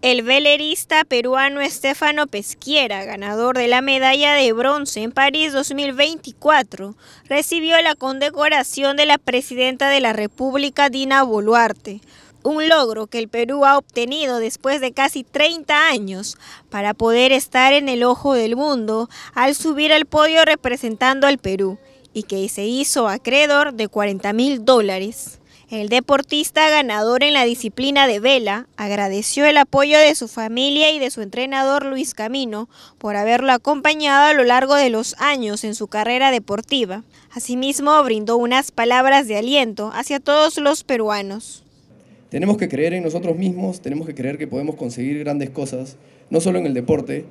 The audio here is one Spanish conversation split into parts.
El velerista peruano Estefano Pesquiera, ganador de la medalla de bronce en París 2024, recibió la condecoración de la presidenta de la República Dina Boluarte, un logro que el Perú ha obtenido después de casi 30 años para poder estar en el ojo del mundo al subir al podio representando al Perú y que se hizo acreedor de 40 mil dólares. El deportista ganador en la disciplina de vela agradeció el apoyo de su familia y de su entrenador Luis Camino por haberlo acompañado a lo largo de los años en su carrera deportiva. Asimismo, brindó unas palabras de aliento hacia todos los peruanos. Tenemos que creer en nosotros mismos, tenemos que creer que podemos conseguir grandes cosas, no solo en el deporte,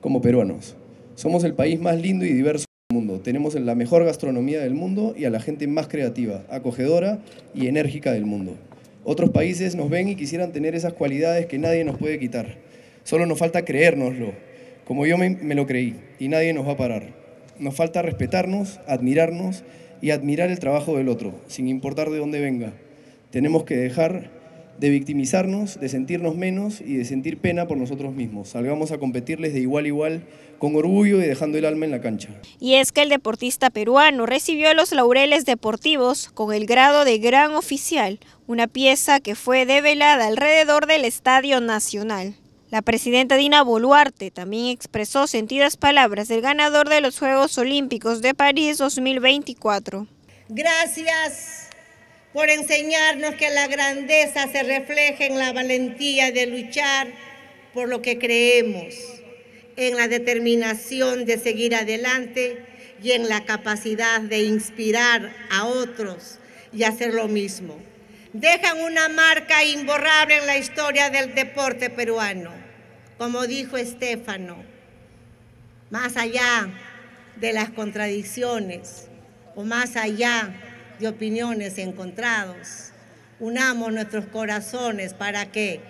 como peruanos. Somos el país más lindo y diverso mundo. Tenemos la mejor gastronomía del mundo y a la gente más creativa, acogedora y enérgica del mundo. Otros países nos ven y quisieran tener esas cualidades que nadie nos puede quitar. Solo nos falta creérnoslo, como yo me, me lo creí, y nadie nos va a parar. Nos falta respetarnos, admirarnos y admirar el trabajo del otro, sin importar de dónde venga. Tenemos que dejar de victimizarnos, de sentirnos menos y de sentir pena por nosotros mismos. Salgamos a competirles de igual a igual, con orgullo y dejando el alma en la cancha. Y es que el deportista peruano recibió los laureles deportivos con el grado de gran oficial, una pieza que fue develada alrededor del Estadio Nacional. La presidenta Dina Boluarte también expresó sentidas palabras del ganador de los Juegos Olímpicos de París 2024. Gracias por enseñarnos que la grandeza se refleja en la valentía de luchar por lo que creemos, en la determinación de seguir adelante y en la capacidad de inspirar a otros y hacer lo mismo. Dejan una marca imborrable en la historia del deporte peruano. Como dijo Estefano, más allá de las contradicciones o más allá de opiniones encontrados. Unamos nuestros corazones para que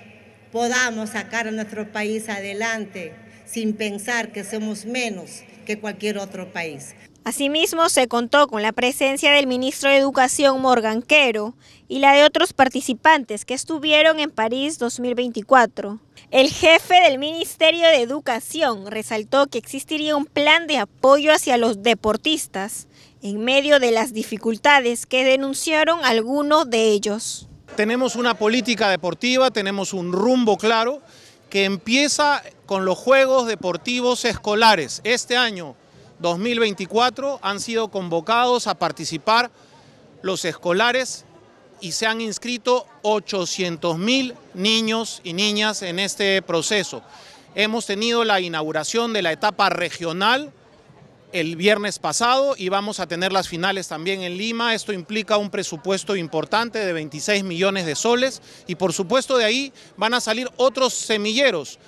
podamos sacar a nuestro país adelante sin pensar que somos menos que cualquier otro país. Asimismo, se contó con la presencia del ministro de Educación Morgan Quero, y la de otros participantes que estuvieron en París 2024. El jefe del Ministerio de Educación resaltó que existiría un plan de apoyo hacia los deportistas en medio de las dificultades que denunciaron algunos de ellos. Tenemos una política deportiva, tenemos un rumbo claro que empieza con los Juegos Deportivos Escolares. Este año 2024 han sido convocados a participar los escolares y se han inscrito 800.000 niños y niñas en este proceso. Hemos tenido la inauguración de la etapa regional el viernes pasado y vamos a tener las finales también en Lima. Esto implica un presupuesto importante de 26 millones de soles y por supuesto de ahí van a salir otros semilleros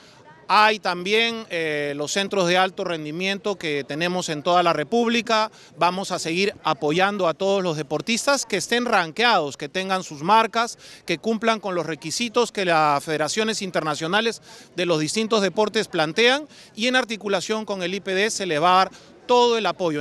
hay también eh, los centros de alto rendimiento que tenemos en toda la República. Vamos a seguir apoyando a todos los deportistas que estén ranqueados, que tengan sus marcas, que cumplan con los requisitos que las federaciones internacionales de los distintos deportes plantean y en articulación con el IPD se le va a dar todo el apoyo.